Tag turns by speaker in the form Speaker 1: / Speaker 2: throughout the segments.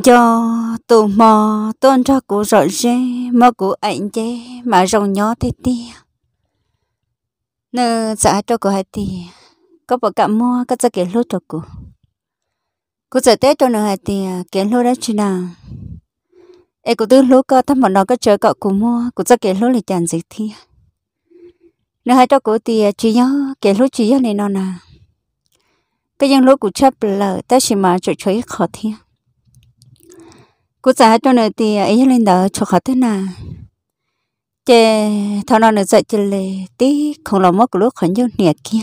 Speaker 1: cho tù mò tôn cho cụ rõ rê mà cụ ảnh chê mà rồng nhó thế tia nơ giả dạ cho cụ hai tia có bộ cảm mua các gia kiến lô cho cụ cụ giờ tết cho nơ hai tia kiến lô đã chứ nào ê cụ tư lô cơ thăm bọn nó có chơi cọ cụ mua cụ gia kiến lô lại chẳng gì tia nơ hai cho cụ tia chỉ nhớ kiến lô chỉ nhớ này nó nà cái dân lô cụ chấp lờ ta chỉ mà chơi chơi khó thiêng cú giá cho nó thì ấy lên đó cho khó thế nào chè thằng nó nó dạy chơi lệ tí không lo mất lúc khẩn yếu nhiệt kia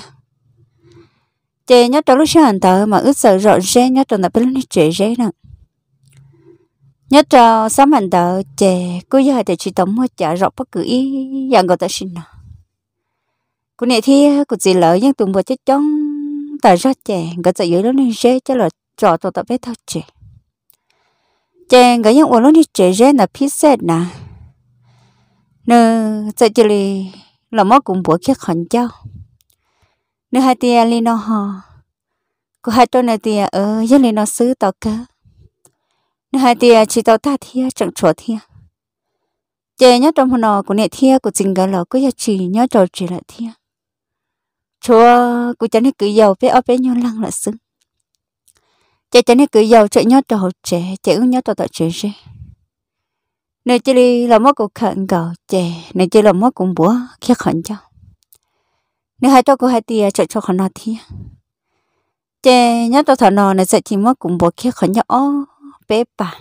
Speaker 1: chè nhớ trong lúc sáng tờ mà ước sợ rõ rẽ nhớ trong tập lúc nó trẻ rẽ nè nhớ trong sáng hành tờ chè cú giờ thì chỉ tổng mua chả rõ bất cứ ý dạng gọi ta xin nào. cú này thì cú gì lỡ nhưng tụng bộ chết chống tại ra chè gọi ta giữ lúc nên rẽ cho là trò tụ tập với tao chè chèn cái những uống lúc như trẻ gen là phí xét nè nơ tại chỉ lì là mất cũng bữa khi khẩn cho nơ hai tia lì nó hò có hai tôi này tia ờ giờ lì nó xứ tao cơ nơ hai tia chỉ tao ta thia chẳng chỗ thia chè nhớ trong hòn nọ của nè thia của chính cái lò cứ giờ chỉ nhớ trò chỉ lại thia chúa của chẳng hết cứ giàu bé ở bé nhau lăng là xứng chạy chị này cứ giàu chạy nhớ đồ chị chị cũng nhớ đồ đồ chị chứ nè chị đi là mất cũng khẩn cầu trẻ nơi chơi là mất cũng búa khi khẩn cho nè hai tôi cũng hai tia chạy cho khẩn nó thi trẻ nhớ đồ thằng nó nè chị chỉ mất cũng búa khi khẩn cho ô bé bà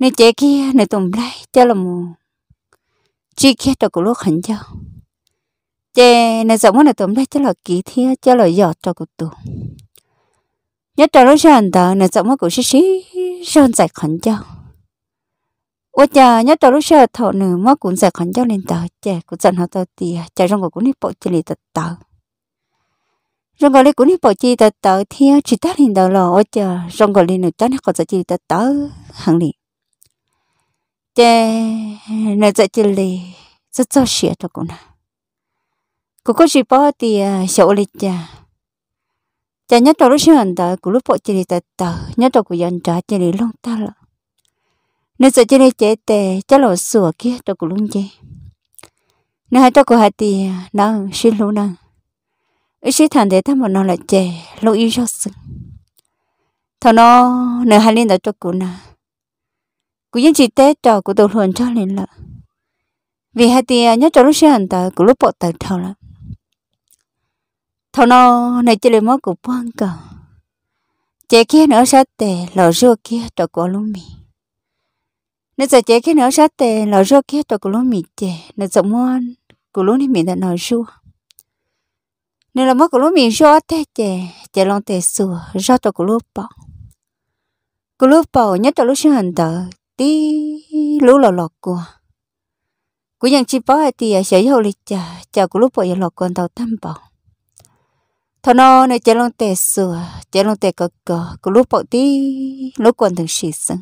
Speaker 1: nơi trẻ kia nơi tùng lại cho là mù chỉ kia tôi cũng lúc khẩn cho nơi nè giống nơi tùng lại cho là kỳ thi cho là giọt cho cũng tụm nhớ trò nó sao tờ nè giọng mất của xí xí sao giải khẩn cho ôi cha nhớ trò lúc sao thọ nửa mất cũng giải khẩn cho lên tờ chè cũng giận họ tờ tìa à. chả rong của cũng đi bộ chỉ lì tờ tờ rong gọi lên cũng đi bộ chỉ tờ tờ theo chỉ tát lên đầu lò ôi cha rong gọi lên nửa tát nó còn giải chỉ tờ tờ hẳn liền chè nửa giải chỉ lì rất cho xỉa cho cũng nè cũng có gì bao tìa sợ lì cha chả nhất đầu lúc hiện tại của lúc bỏ chỉ đi tại tờ nhất đầu của dân trả chỉ đi long ta là nếu sợ chỉ đi chế tệ chả lò sửa kia đầu của luôn chế nếu hai đầu của hai tì nào xin lỗi nó ít sĩ thằng để thằng mà nó là chế lâu yêu cho sự thằng nó nếu hai lên đã cho của nó của dân chỉ tế trò của đầu luận cho lên là vì hai tì nhớ đầu lúc hiện tại của lúc bỏ tờ thầu là thằng nó này chỉ là mất của băng cả chế kia nữa sát tệ lò rùa kia trò của lũ mì nên giờ chế kia nữa sát tệ lò rùa kia trò của lũ mì chế nên giờ mua của lũ này mình đã nói rùa nên là mất của lũ mì rùa tê chế chế lòng tề sùa rùa trò của lũ bọ của lũ bọ nhất trò lúc sinh hành tờ tí lũ lò lọt của của dân chỉ bỏ thì sẽ hậu lịch chả chả của lũ bọ lọt còn tàu tam bọ thằng nó nơi chơi lông tè sửa chơi lông tè cờ cờ cứ lúc bọn tí lúc còn thường xì sưng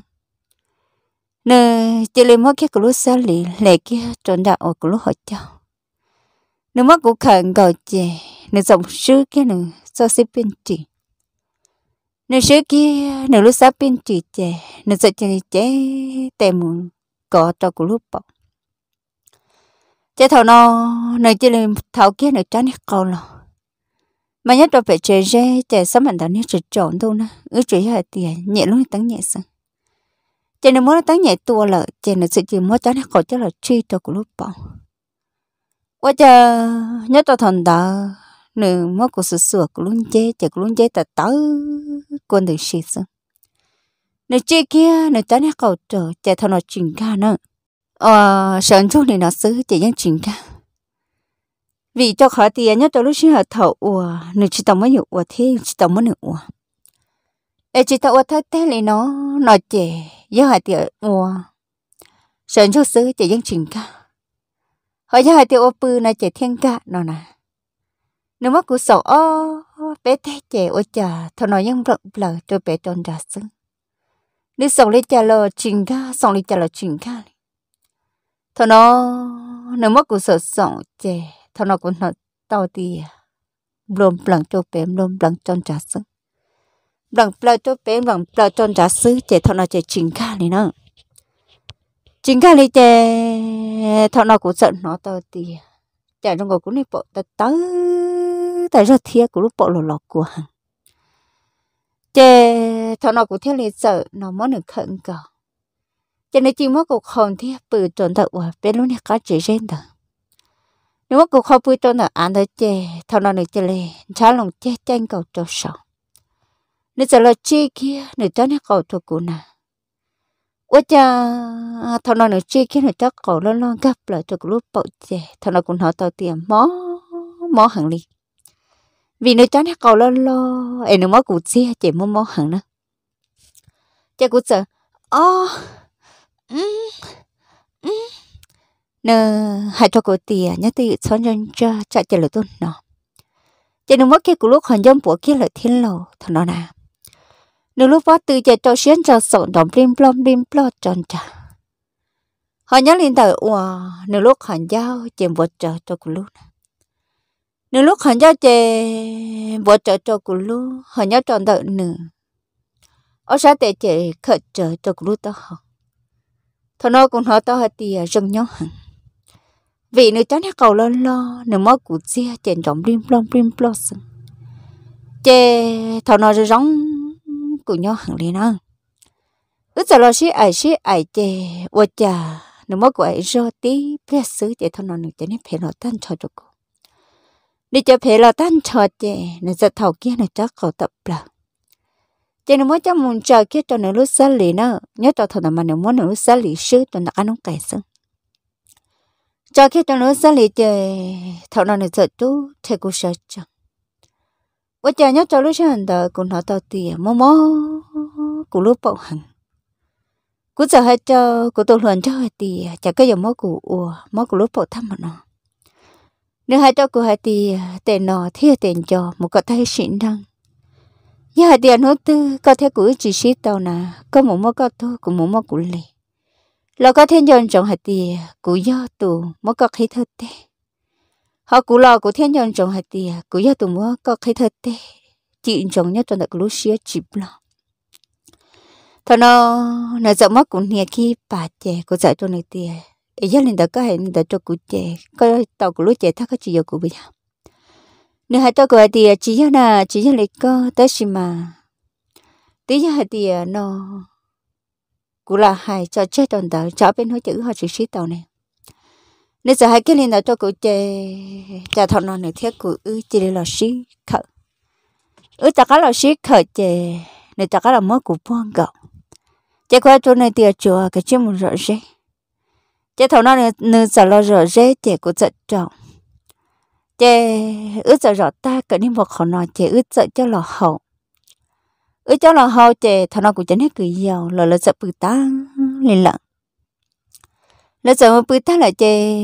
Speaker 1: nơi chơi lên mất kia cứ lúc xa lì lệ kia trốn đạo ở cứ lúc họ cháu nơi mất cũng khẩn gọi chè nơi dòng sư kia nơi so xí bên chị nơi sư kia nơi lúc xa bên chị chè nè sợ chè chè tè mù cọ cho cứ lúc bọn chế thầu nó nơi chơi lên thảo kia nơi tránh hết câu lòng mà nhất là phải chơi rê chơi sớm mình đã nhớ chỉ trộn thôi nè ước chơi hơi tiền nhẹ luôn tăng nhẹ sang chơi nó muốn nó tăng nhẹ tua lợ chơi nó sự chỉ muốn cho nó khỏi cho là truy cho của lúc bỏ quá chờ nhất là thằng đó nửa mất của sự sửa của luôn chơi chơi của luôn chơi tao tớ quên được gì sang nửa chơi kia nửa cho nó khỏi trở chơi thằng nó chuyển ca nữa ờ sớm chút thì nó xứ trẻ nhân chuyển ca vì cho khó tiền nhất cho lúc sinh hợp thầu ủa nữ chỉ tao mới nhụ ủa thế chỉ tao mới nhụ ủa ê chỉ tao ủa thế thế này nó nó chè nhớ hợp tiền ủa sợ cho sứ chỉ dân chỉnh cả họ nhớ hợp tiền ủa bự này chè thiên cả nó nè nếu mà cú sợ ô bé thế chè ủa chà thôi nói nhưng rộng lờ tôi bé tròn ra sưng nếu sống lên chà lờ chỉnh cả sống lên chà lờ chỉnh cả thôi nó nếu mà cú sợ sợ chè thằng nào cũng nó tao thì lùm bằng cho bé lùm bằng tròn trả sức bằng bao cho bé bằng bao tròn trả sức chỉ thằng nào chỉ chính ca này nó chính ca này chỉ thằng nào cũng giận nó tao thì chạy trong ngồi cũng đi bộ tao tới tại ra thiệt của lúc bộ lò lò của hàng chè thọ nào cũng thiết lý sợ nó mới được khẩn cầu chè nó chỉ mất cuộc không thiết bự trộn thật và bên lúc này cá chỉ riêng thật nếu mà cô khó vui cho nó ăn đấy chê thằng nó nữa chê lê chá lòng chê chanh cầu cho sầu nếu giờ là chê kia nếu cho nó cầu cho cô nà ủa cha thằng nó nữa chê kia nếu cho cầu lo lo gấp lại cho lúc bậu chê thằng nó cũng hỏi tao tiền mó mó hẳn đi vì nếu cho nó cầu lo lo em nếu mà cụ chê chê mó mó hẳn nữa chê cô sợ ô ừ ừ nơ hai cho cô tiền nhớ tự xóa chân cho chạy chạy lời tuôn nọ, chạy đường mất kia của lúc hoàn dâm của kia lời thiên lộ thằng nó nè nửa lúc vót từ chạy cho xuyên cho sổn đóng rim plom rim plot tròn trà họ nhớ lên tờ ủa nửa lúc hoàn giao chèm vợ cho cho của lúc nửa lúc hoàn giao chèm vợ cho cho của lúc họ nhớ tròn tờ nửa ở xã tệ chạy khởi trợ cho của lúc đó họ thằng nó cũng họ tao hết tiền rừng nhau hằng vì nữ cháu nha cầu lo lo nữ mới cụ chia chèn trọng rim plom rim plom chè thầu nó rồi rong cụ nhau hẳn liền ăn ước giờ lo xí ai xí ai chè ô chà nữ mới cụ ấy rồi tí biết xứ chè thầu nó nữ cháu nha phải nó tan cho cho cụ đi chè phải là tan cho chè nữ giờ thầu kia nữ cháu cầu tập là chè nữ mới cháu muốn chờ kia cho nữ lúc xả liền nữa nhớ cho thầu nó mà nữ muốn nữ lúc xả liền sứ cho nó ăn uống cài xương cho khi trong lúc sáng lì chơi thọ nó được sợ chú thì cũng sợ chẳng bữa giờ nhớ cho lúc sáng đó cũng nó tao tiền mò mò cũng lúc bậu hằng cũng sợ hết cho cũng tôi luận cho hết tiền chả cái gì mò cũ ủa mò cũng lúc bậu thăm mà nó nếu hai cho cô hai tiền tiền nó thì tiền cho một cái thay xịn đăng giờ hai tiền hốt tư có thể cũng chỉ xí tao nà có một mò có thôi cũng một mò cũng lì lo có thiên nhân trọng hạt tìa cú do tù mới có khí thật tê họ cú lo của thiên nhân trọng hạt tìa cú do tù mới có khí thật tê chị trọng nhất trong đặc lũ xía chịp lo thọ nó nó dạo mất cũng nghe khi bà trẻ của dạy cho này tìa ý giác lên đó có hẹn lên đó cho cụ trẻ, có tàu của lũ chè thắc chỉ giờ cụ bây giờ Nếu hai tàu của tìa chỉ giờ là chỉ giờ lấy có tới xí mà tí giờ hai tìa nó cú là hai cho chết toàn tờ cho bên hối chữ họ chỉ xí tàu này nên giờ hai cái liền là cho cụ chè chả thọ non này thiết cụ ư chỉ là xí khở ư ta cá là xí khở chè nên ta cá là mất cụ buông gạo chè qua chỗ này tiệt chùa cái chuyện một rõ rẽ chè thọ non này nửa giờ lo rõ rẽ chè cụ giật trọng chè ư giờ rõ ta cái niệm vật họ nói chè ư giờ cho lò hậu ở cho là hậu chè thằng nó cũng chẳng hết cười giàu là là sợ bự tăng lên lặng là sợ mà bự tăng lại chè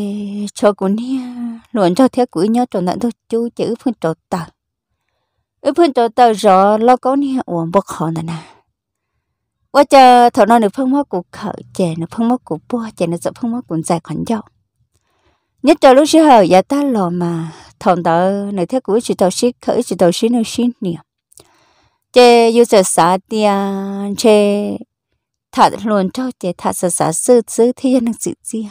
Speaker 1: cho cũng nha luận cho thế cúi nhớ trộn nãy thôi chú chữ phương trộn ta ở phương trộn ta rõ lo có nha uổng bốc họ nè nè qua chờ thằng nó được phương mất của khởi chè nó phương mất của bua chè nó sợ phương mất của dài khoản giàu nhất cho lúc xưa giờ dạ ta lò mà thằng tớ này thế cúi chỉ tàu xí khởi chỉ tàu xí nó xí niệm chế yêu sợ xã tiền chế thật luôn cho chế thật sợ xã sư sư thế dân năng sự gì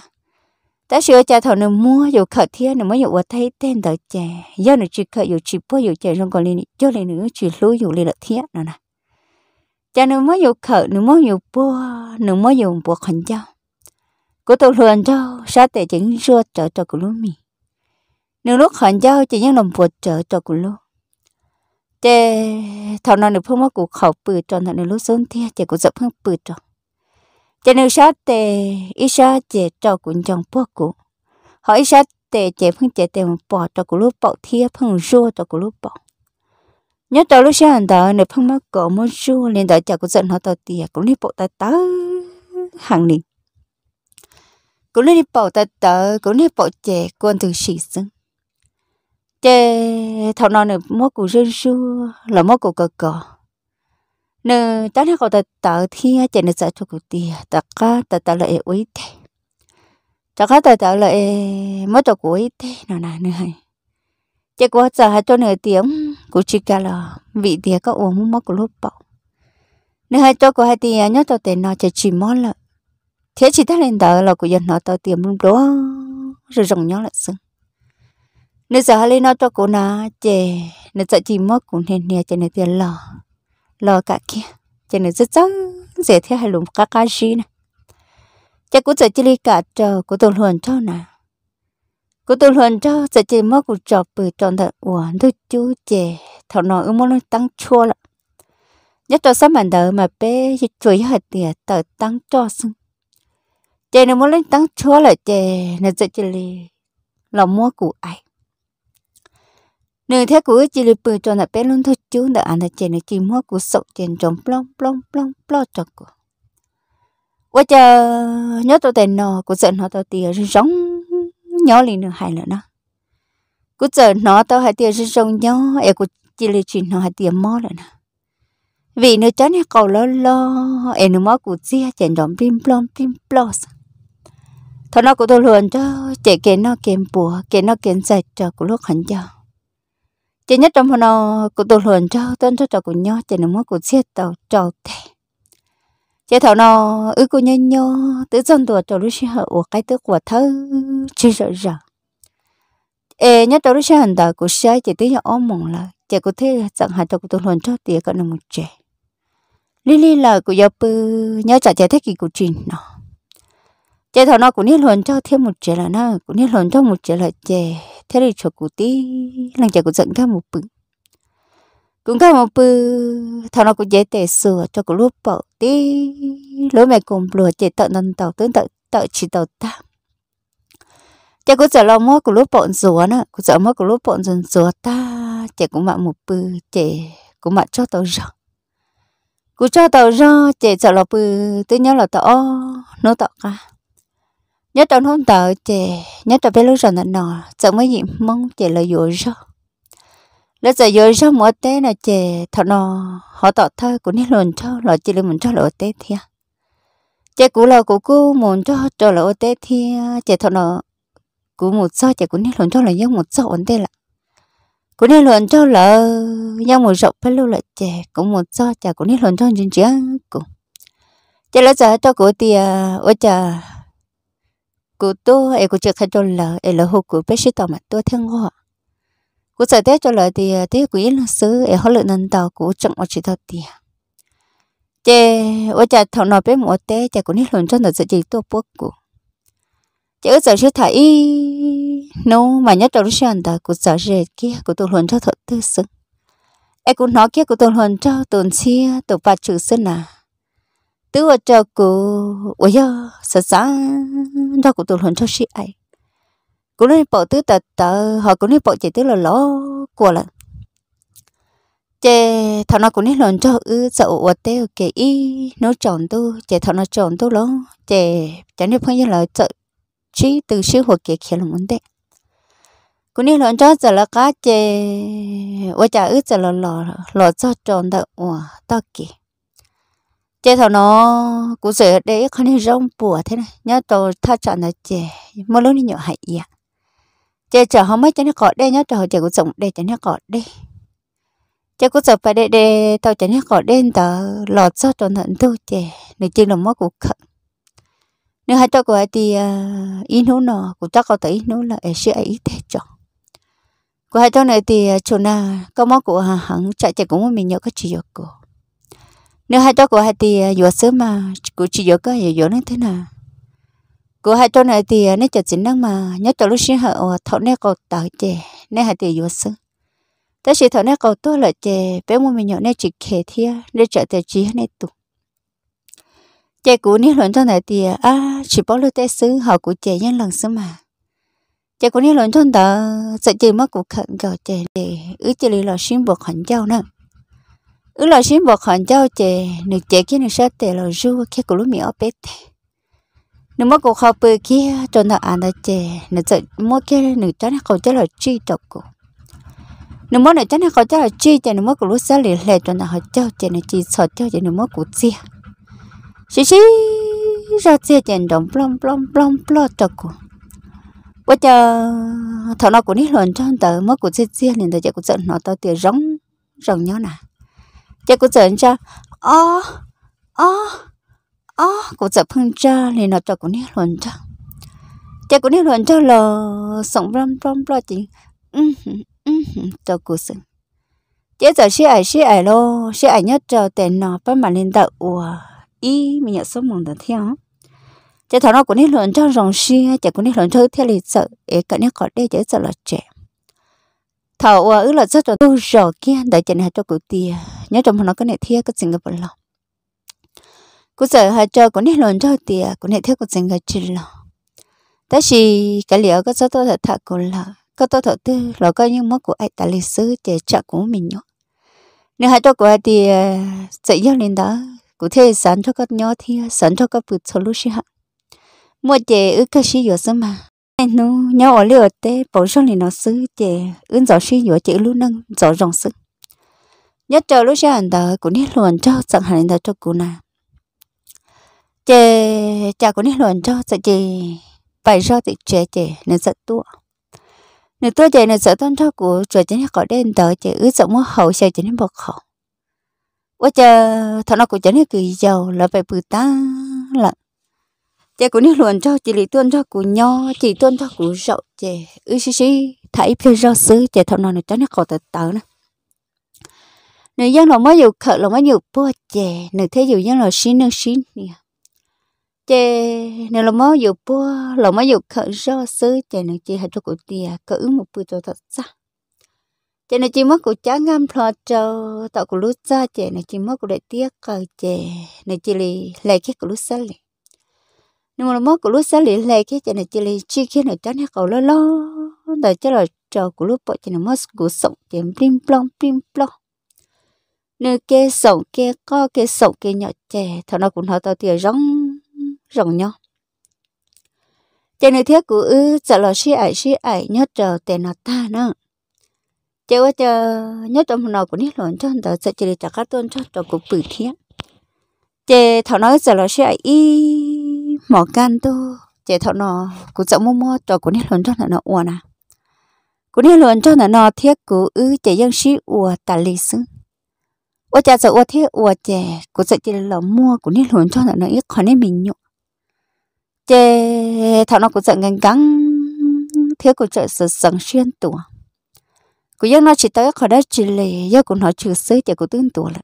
Speaker 1: ta sửa cha thọ nó mua dù khởi thiên nó mới dù thấy tên đó chế, do nó chỉ khởi dù chỉ bố dù chè trong còn liền cho liền nữa chỉ lú dù liền là thiên nó nè cha nó mới dù khởi nó mới dù bố nó mới dù bố khẩn cho của tu luôn cho sa để chỉnh rửa trở cho của lú mì nó lúc khẩn cho chỉ những lòng bố trở cho của lú chế thằng nó được phong mất của khẩu bự tròn thằng nó lúc xuống thia chế cụ dập phong bự tròn chế nếu sát tề ít sát chế trò cũng trong bố cụ họ ít sát tề chế phương chế tề bỏ trò của lúc bỏ thia phương rùa trò của lúc bỏ nhớ tao lúc sáng đó nữ phong mất cổ mất rùa nên đó chả cụ giận họ tao tìa cũng đi bộ tay tớ hàng liền cũng đi bộ tay tớ cũng đi bộ chế quân thường sĩ xứng chế thọ non này mất cụ dân su là mất cụ cờ cờ nè ta nó có tờ tờ thi chế nè sợ cho cụ tì tờ cá tờ tờ lại ấy thế tờ cá tờ tờ lại mốt cho cụ ấy thế nó nè nè hay chế quá giờ hai cho nè tiếng cụ chỉ cả là vị tía có uống mất cụ lúc bỏ nè hai cho cụ hai tía nhớ cho tiền nó chế chỉ món là thế chỉ ta lên tờ là cụ dân nó tờ tiền luôn đó rồi rồng nhớ lại sưng nếu giờ hali nó cho cô na chè nếu sợ chỉ mất cũng nên nè chè nếu tiền lò lò cả kia chè nếu rất rất dễ thế hai lùng cá cá gì nè chè cũng sợ chỉ li cả chờ cô tôi luôn cho nè cô tôi luôn cho sợ chỉ mất cũng chọc bự tròn thật uổng thôi chú chè thằng nó ưu muốn tăng chua lại nhất cho sắm bản đời mà bé chỉ chuối hạt tiền tờ tăng cho xong chè nếu muốn lên tăng chua là chè nếu sợ chỉ li là mua của ai Nơi thế của chị lịp bự cho nà bé luôn thôi chú đã anh là chè này chim hoa của sọc chèn trống plong plong plong plong cho cô. Quá chờ nhớ tôi tên nó của giận nó tao tìa giống nhớ liền được hay nữa nó. cứ giận nó tao hay tìa rong nhớ em của chị lịp chuyện nó hay tìa mò rồi nè. Vì nó chán này cầu lo lo em nó mò của chia chèn trống plim plong plim plong thôi nó của tôi luôn cho trẻ kiến nó kiến bùa kiến nó kiến sạch cho của lúc hẳn cho chỉ nhất trong phần nào của tổ luận cho tuân cho trò của nho chỉ nó mua của xiết tàu trầu thế chỉ thảo nó ư của nhân nho tự dân tuổi trầu lúc xưa của cái tức của thơ chỉ sợ sợ ê nhất trò lúc sinh hành đời của sai chỉ tới nhà ôm mộng là chỉ cụ thế chẳng hại cho của tổ luận cho tiền còn năm một trẻ lili là của giáo bư nhớ trả trẻ thế kỷ của trình nó chế thọ nó cũng nhiệt hồn cho thêm một chế là nó cũng nhiệt hồn cho một chế là chế thế thì cho cụ tí lần chế cũng dẫn cả một bự cũng cả một bự thọ nó cũng dễ tệ sửa cho cụ lúc bỏ tí lối mẹ cùng lùa chế tận nâng tàu tướng tận tận chỉ tàu ta chế cũng sợ lo mất của lúc bọn rùa nữa cũng sợ mất của lúc bọn rùa rùa ta chế cũng mặc một bự chế cũng mặc cho tàu rồng cụ cho tàu rơ chế sợ lo bự tôi nhớ là tàu nó tàu cả nhớ tao nôn tờ chè nhớ tao phải lúc rồi nọ sợ mấy gì mong chè là dụ ra lỡ giờ dụ ra mỗi tế là chè thọ nọ họ tỏ thơ của ní lồn cho lọ chỉ là muốn cho lọ tế thi chè cũ là của cô muốn cho cho lọ tế thi chè thọ nọ của một sao chè của ní lồn cho là giống một sao ổn tê là của ní lồn cho là giống một rộng phải lúc là chè cũng một sao chè của ní lồn cho chuyện chuyện cũng chè lỡ giờ cho của tiền ôi trời cụ tôi ấy cụ chưa khai đôi lợ ấy lợ hồ cụ biết sĩ tàu mà tôi thương họ cụ sợ thế cho lợ thì à, thế cụ yên sư ai họ lợ nên tàu cụ chẳng ở chỉ tàu tiền chè ở chả thằng nào biết một té chả cụ nít luôn cho nó sợ chỉ tôi bốc cụ chè ở sợ sĩ thấy nô mà nhất trong sĩ anh ta cụ sợ rệt kia cụ tôi luôn cho thật tư sưng ấy cụ nói kia cụ tôi luôn cho tồn xia tôi bạc trừ sinh à Tôi ở cho cụ ôi giờ sợ sáng đó cũng tụi hồn cho sĩ ấy cũng nên bỏ tứ tật tờ họ cũng nên bỏ chị tứ là lỗ của là chị thằng nó cũng nên lồn cho ư sợ ủa tê kể y nó tròn tu chị thằng nó tròn tu lỗ, chị chẳng nên phong như là sợ chỉ từ sư hoặc kể khéo là muốn đấy cũng nên lồn cho giờ là cá chị ủa chả ư giờ là lò lò cho tròn tờ ủa tao kì chế thọ nó cũng sửa để con đi rong bùa thế này nhớ tổ tha chọn là chè mỗi lúc đi nhỏ hại ya chế chờ không mấy cho nó cọ đây nhớ chờ chế cũng dùng đây cho nó cọ đây chế cũng sợ phải để để tao cho nó cọ đây tờ lọt sao tổn thận tu chè để chưa làm mất cuộc khẩn nếu hai tao của thì ờ, ý nú nó cũng chắc có tới nú là sẽ ấy thế cho, của hai tao này thì ờ, chỗ nào có món của hàng chạy chạy cũng mình nhớ cái chuyện của nếu hai cho cô hai thì vừa à, sớm mà cô chỉ vừa có giờ vừa nên thế nào cô hai cho này thì nếu chợ chính năng mà nhớ cho lúc sinh họ thọ nè cầu tạo trẻ, nè hai thì vừa sớm ta chỉ thọ nè cầu tôi là trẻ, bé mua mình nhỏ nè chỉ khề thia để chợ tài chỉ nè tụ trẻ cũ nè luận cho này thì à chỉ bỏ lúc tết sớm, họ của trẻ nhân lần sớm mà trẻ cũ nè luận cho đó sợ chè mất của khẩn cầu trẻ, để ứ chè lì lò sinh buộc hẳn giao nữa ứ là xin bọc hẳn cháu chè nực chè kia nực sát tè là ru kia cũng lúc mi ở bếp tè nực mất cuộc họp bự kia cho nó ăn đó chè nực sợ mua kia nực chắc nó cầu chắc là chi tộc cô nực mất nực chắc nó cầu chắc là chi chè nực mất cuộc lúc sáng liền lẹ cho nó họ cháu chè nực chỉ sợ cháu chè nực mất cuộc chia xí xí ra chia chè đồng plom plom plom plom tộc cô bây giờ thằng nó cũng đi luận cho tớ mất cuộc chia chia liền tớ chè cũng sợ nó tao tiền rống rồng nhau nè 这古整着，哦哦哦，古整碰着，连那着古捏轮着，这古捏轮着了，sống ram ram lo chính, ừ ừ cho cụ sừng. Chế giờ xe ải xe ải lô, xe ải nhất trò tên nó bắt mà lên đậu ủa, ý mình nhận số mong được theo. Chế thảo nó cũng nên luận cho rồng xe, chế cũng nên luận cho theo lịch sử, ấy cả những có đây chế giờ là trẻ thảo ở ờ, là rất là tôi rõ kia đại chân hạt cho cụ tia nhớ trong nó cái này thiệt cái chuyện cái bận lo cụ sợ hạt cho có này luôn cho tia có này thiệt cái chuyện cái chỉ lo ta chỉ cái liệu có rất tôi thật thật cụ là cái tôi thật tư là coi như mất của ai ta lịch sử để chặt của mình nhá nếu hạt cho cụ tia sẽ giao lên đó cụ thể sẵn cho các nhỏ thì sẵn cho các bự solution mua chế ứ cái gì rồi mà anh nhau ở lửa tê bổ sung thì nó xứ chè ứng giỏ suy nhựa chữ lúc nâng giỏ rồng xứ nhớ chờ lúc ra anh đó cũng nít luồn cho sẵn hành đó cho cụ nà chè chả cũng nít luồn cho sợ chè bảy do thì chè chè nên sợ tua nên tua chè nên sợ tôn cho cụ rồi chỉ có đen tờ chè ướn giỏ muốn hậu sợ chỉ nên bọc khẩu ủa chờ thằng nó cũng chỉ nên cười giàu là phải bự ta lận chị cũng nên luận cho chị lý tuân cho cụ nho chị tuân cho cụ rậu chị ư xí xí thấy phía rau xứ chị thọ nó cho nó khỏi tờ tờ nè nếu dân nó mới dù khở nó mới dù bố chị nếu thế dù dân nó xí nó xí nè chị nếu nó mới dù bố nó mới dù khờ rau xứ chị nếu chị hãy cho cụ tìa cỡ một bữa cho thật xa chị nếu chị mất cụ chá ngâm thọ trâu tạo cụ lút ra chị nếu chị mất cụ đại tiếc cờ chị nếu chị lì lại cái cụ lút xa liền nhưng mà mất của lúc xá liền lệ khi cho này chỉ lì chi khi nó cho nên cầu lo lo đợi cho là chờ của lúc bọn cho này mất của sống tiền plim plong plim plong nơi kê sống kê co kê sống kê nhỏ trẻ thằng nào cũng họ tao tiền rong rong nhau cho nên thế của ư sợ là si ải xí ải nhớ chờ tiền nó ta nữa chơi quá chờ nhớ trong nào cũng biết lộn cho tao sẽ chỉ để trả các tôn cho tao cũng bự thiết chơi thằng nó sợ là xí ải y mỏ can tu chế thọ nó cụ sợ mua mua cho cụ nít lớn cho nó ủa nà cụ nít lớn cho nó thiết cụ ư chế dân sĩ ủa tà lì xứ ủa cha sợ ủa thiết ủa chế cụ sợ chế lò mua cụ nít lớn cho nó ít khỏi nên mình nhụ chế thọ nó cụ sợ ngang gắng thiết cụ trợ sợ sẵn xuyên tuổi. cụ dân nó chỉ tới khỏi đất chỉ lì do cụ nó trừ xứ chế cụ tương tuổi. lại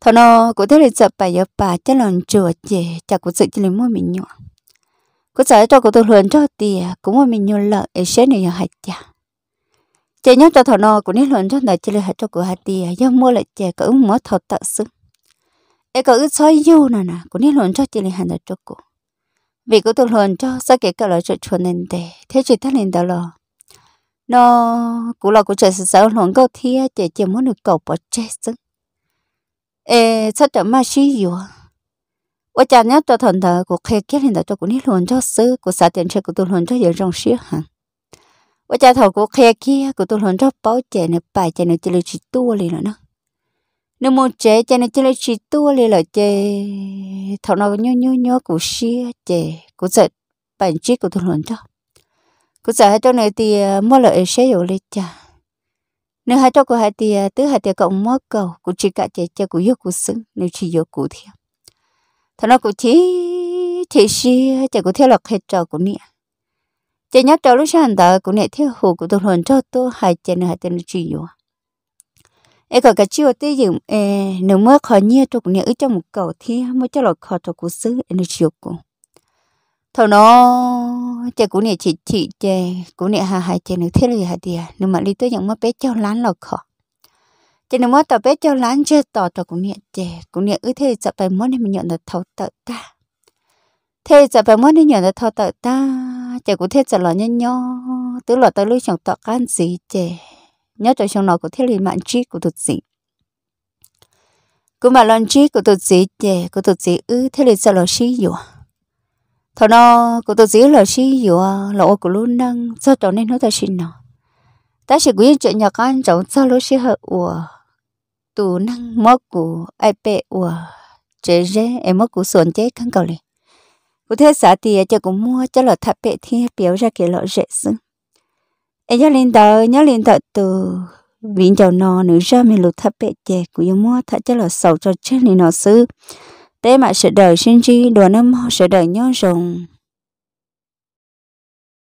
Speaker 1: thằng nó cũng thấy sợ bà giờ bà chắc là chùa chị chắc cũng sự chỉ lấy mua mình nhỏ cũng sợ cho cũng tôi luyện cho tiền cũng mua mình nhỏ lợi ấy sẽ này hạt chả chị nhớ cho thằng nó cũng nên luyện cho này chỉ lấy hạt cho của hạt tiền do mua lại chè có mua thật tự sức ấy có ứng soi yêu nè nè cũng nên luyện cho chị lấy hạt cho cô vì cũng tôi luyện cho sao kể cả lời chuyện chuyện nên để thế chị ta nên đó rồi nó cũng là cũng trời sợ sợ luôn câu thi chị chè muốn được cầu bỏ chết sức này chắc chắn mà xí yếu 我讲呢，做同的，我开给领导做，你轮着手，我啥电车我都轮着有种血汗。我讲头我开给，我都轮着保险呢，保险呢这里去多里了呢。你莫这这呢这里去多里了这，头那个妞妞妞股市这，股在本质我都轮着，股在还做那点么了一些有了家。nếu hai cho cô hai thì tứ hai thì cậu mơ cầu cũng chỉ cả chế chơi cũng yêu cũng xứng nếu chỉ yêu cũng thiệt thằng nó cũng chỉ chỉ si chỉ cũng theo lọc hết trò của nè chỉ nhớ trò lúc sáng đó cũng nè theo hồ của tôi hồn cho tôi hai chỉ nữa hai tên chỉ yêu Ai có cái chiều tới dùng nếu mơ khó nhiều tôi cũng nè ở trong một cầu thì mua cho lọc khó cho cũng xứng nên chỉ yêu cũng thầu nó chè cũng nè chị chị chè cũng nè hà hà chè nếu thế là hà tiề nếu mà đi tới những mất bé cho lán là khó chè nếu mất tao bé cho lán chưa tao tao cũng nè chè cũng nè ư thế sợ phải mất nên mình nhận được thầu tự ta thế sợ phải mất nên nhận được thầu tự ta chè cũng thế sợ lo nhen nhó tức là tao lưu chẳng tỏ can gì chè nhớ cho trong nó cũng thế là mạng trí của tụt gì cũng mà lo trí của tụt gì chè của tụt gì ư thế là sợ lo xí rồi thôi nó cô tôi giữ là xí dụ là ô của luôn năng cho trò nên nó ta xin nó ta sẽ quý chuyện nhà con cháu cho lúc xí hợp ủa tù năng mất của ai bệ ủa chế rẽ em mất của xuân chế khăn cầu này cô thế xã thì cho cũng mua cho là thạp bệ thì biểu ra cái lọ rẻ xưng em nhớ lên tờ nhớ lên tờ từ viện cháu nó nữa ra mình lụt thạp bệ chè của mua thạp cho là sầu cho chết này nó xứ tế mà sự đời sinh chi đồ nâm sự đời nhớ rồng